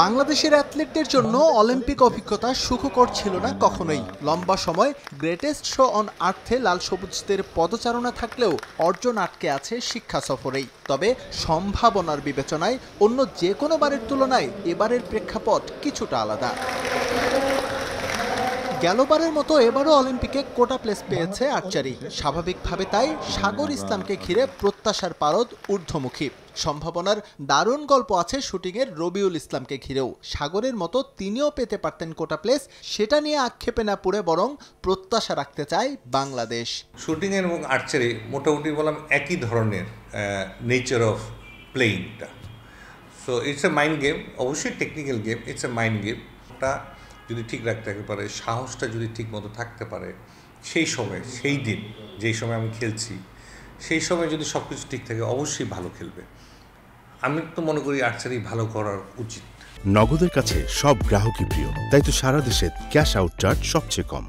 বাংলাদেশের অ্যাথলেটদের জন্য অলিম্পিক অভিজ্ঞতা সুখকর ছিল না কখনোই লম্বা সময় গ্রেটেস্ট শো অন আর্থে লাল সবুজদের পদচারণা থাকলেও অর্জন আটকে আছে শিক্ষা সফরেই তবে সম্ভাবনার বিবেচনায় অন্য যে কোনো বারের তুলনায় এবারের প্রেক্ষাপট কিছুটা আলাদা গেলবারের মতো এবারও অলিম্পিকে কোটা প্লেস পেয়েছে আর্চারি স্বাভাবিকভাবে তাই সাগর ইসলামকে ঘিরে প্রত্যাশার পারদ ঊর্ধ্বমুখী সম্ভাবনার দারুণ গল্প আছে শুটিংয়ের রবিউল ইসলামকে ঘিরেও সাগরের মতো তিনিও পেতে পারতেন কোটা প্লেস সেটা নিয়ে আক্ষেপে না পড়ে বরং প্রত্যাশা রাখতে চায় বাংলাদেশ শুটিংয়ের এবং আর্চারি মোটামুটি বললাম একই ধরনের নেচার অফ প্লেইংটা so it's a mind game অবশ্যই technical game it's a mind game যদি ঠিক রাখতে পারে সাহসটা যদি ঠিক মতো থাকতে পারে সেই সময় সেই দিন যেই সময় আমি খেলছি সেই সময় যদি সব কিছু ঠিক থাকে অবশ্যই ভালো খেলবে আমি তো মনে করি আর্চারি ভালো করার উচিত নগদের কাছে সব গ্রাহকই প্রিয় তাই তো সারা দেশে ক্যাশ আউট চার্জ সবচেয়ে কম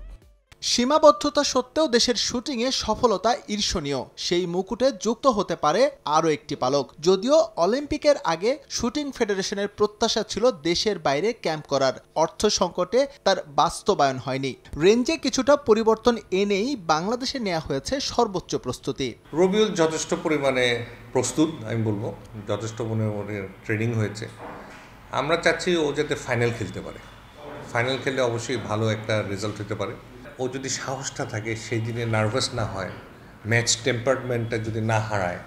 সীমাবদ্ধতা সত্ত্বেও দেশের শুটিংয়ে সফলতা ঈর্ষণীয় সেই মুকুটে যুক্ত হতে পারে আরও একটি পালক যদিও অলিম্পিকের আগে শুটিং ফেডারেশনের প্রত্যাশা ছিল দেশের বাইরে ক্যাম্প করার অর্থ সংকটে তার বাস্তবায়ন হয়নি রেঞ্জে কিছুটা পরিবর্তন এনেই বাংলাদেশে নেওয়া হয়েছে সর্বোচ্চ প্রস্তুতি রবিউল যথেষ্ট পরিমাণে প্রস্তুত আমি বলবো যথেষ্ট পরিমাণে ট্রেনিং হয়েছে আমরা চাচ্ছি ও যাতে ফাইনাল খেলতে পারে ফাইনাল খেললে অবশ্যই ভালো একটা রেজাল্ট হতে পারে ও যদি সাহসটা থাকে সেই দিনে নার্ভাস না হয় ম্যাচ টেম্পারমেন্টটা যদি না হারায়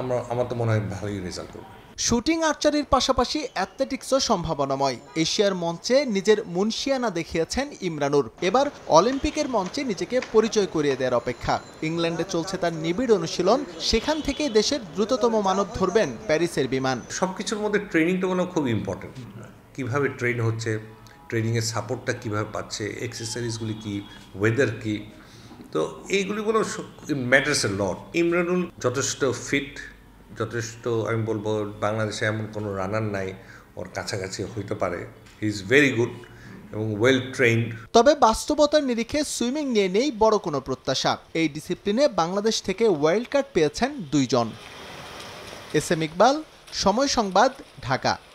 আমরা আমার তো মনে হয় ভালোই রেজাল্ট করবে শুটিং আর্চারির পাশাপাশি অ্যাথলেটিক্সও সম্ভাবনাময় এশিয়ার মঞ্চে নিজের মুনশিয়ানা দেখিয়েছেন ইমরানুর এবার অলিম্পিকের মঞ্চে নিজেকে পরিচয় করিয়ে দেওয়ার অপেক্ষা ইংল্যান্ডে চলছে তার নিবিড় অনুশীলন সেখান থেকেই দেশের দ্রুততম মানব ধরবেন প্যারিসের বিমান সব কিছুর মধ্যে ট্রেনিংটা মনে খুব ইম্পর্টেন্ট কীভাবে ট্রেন হচ্ছে ট্রেনিংয়ের সাপোর্টটা কীভাবে পাচ্ছে এক্সেসারিজগুলি কী ওয়েদার কী তো এইগুলি বলো ম্যাটার্স এ লট ইমরানুল যথেষ্ট ফিট যথেষ্ট আমি বলবো বাংলাদেশে এমন কোনো রানার নাই ওর কাছাকাছি হইতে পারে হি ইজ ভেরি গুড এবং ওয়েল ট্রেন্ড তবে বাস্তবতার নিরিখে সুইমিং নিয়ে নেই বড় কোনো প্রত্যাশা এই ডিসিপ্লিনে বাংলাদেশ থেকে ওয়াইল্ড কার্ড পেয়েছেন দুইজন এস এম ইকবাল সময় সংবাদ ঢাকা